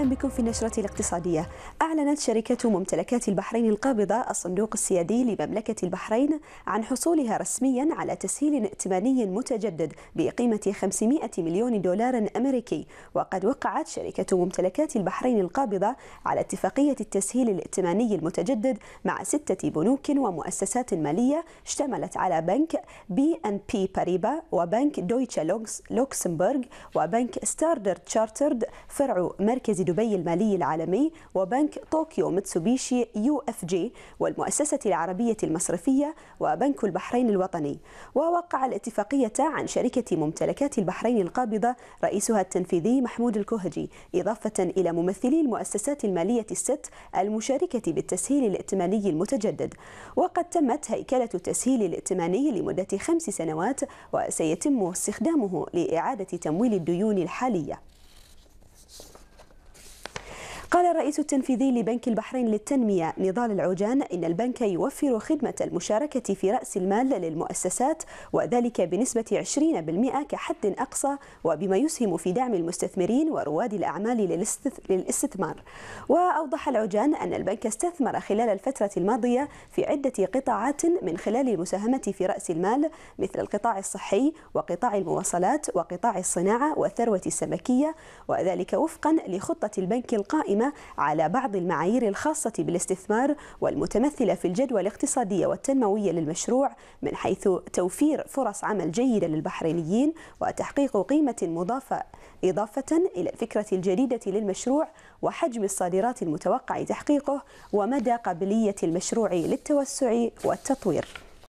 أهلا بكم في النشرة الاقتصادية أعلنت شركة ممتلكات البحرين القابضة الصندوق السيادي لمملكة البحرين عن حصولها رسميا على تسهيل ائتماني متجدد بقيمة 500 مليون دولار أمريكي وقد وقعت شركة ممتلكات البحرين القابضة على اتفاقية التسهيل الائتماني المتجدد مع ستة بنوك ومؤسسات مالية اشتملت على بنك بي أن بي باريبا وبنك دويتشا لوكسمبورغ وبنك ستاردر تشارترد فرع مركز دبي المالي العالمي وبنك طوكيو متسوبيشي يو اف جي والمؤسسة العربية المصرفية وبنك البحرين الوطني ووقع الاتفاقية عن شركة ممتلكات البحرين القابضة رئيسها التنفيذي محمود الكوهجي إضافة إلى ممثلي المؤسسات المالية الست المشاركة بالتسهيل الائتماني المتجدد وقد تمت هيكلة التسهيل الائتماني لمدة خمس سنوات وسيتم استخدامه لإعادة تمويل الديون الحالية قال الرئيس التنفيذي لبنك البحرين للتنمية نضال العوجان إن البنك يوفر خدمة المشاركة في رأس المال للمؤسسات وذلك بنسبة 20% كحد أقصى وبما يسهم في دعم المستثمرين ورواد الأعمال للاستثمار وأوضح العوجان أن البنك استثمر خلال الفترة الماضية في عدة قطاعات من خلال المساهمة في رأس المال مثل القطاع الصحي وقطاع المواصلات وقطاع الصناعة والثروة السمكية وذلك وفقا لخطة البنك القائمة القائمة على بعض المعايير الخاصة بالاستثمار والمتمثلة في الجدوى الاقتصادية والتنموية للمشروع من حيث توفير فرص عمل جيدة للبحرينيين وتحقيق قيمة مضافة إضافة إلى الفكرة الجديدة للمشروع وحجم الصادرات المتوقع تحقيقه ومدى قابلية المشروع للتوسع والتطوير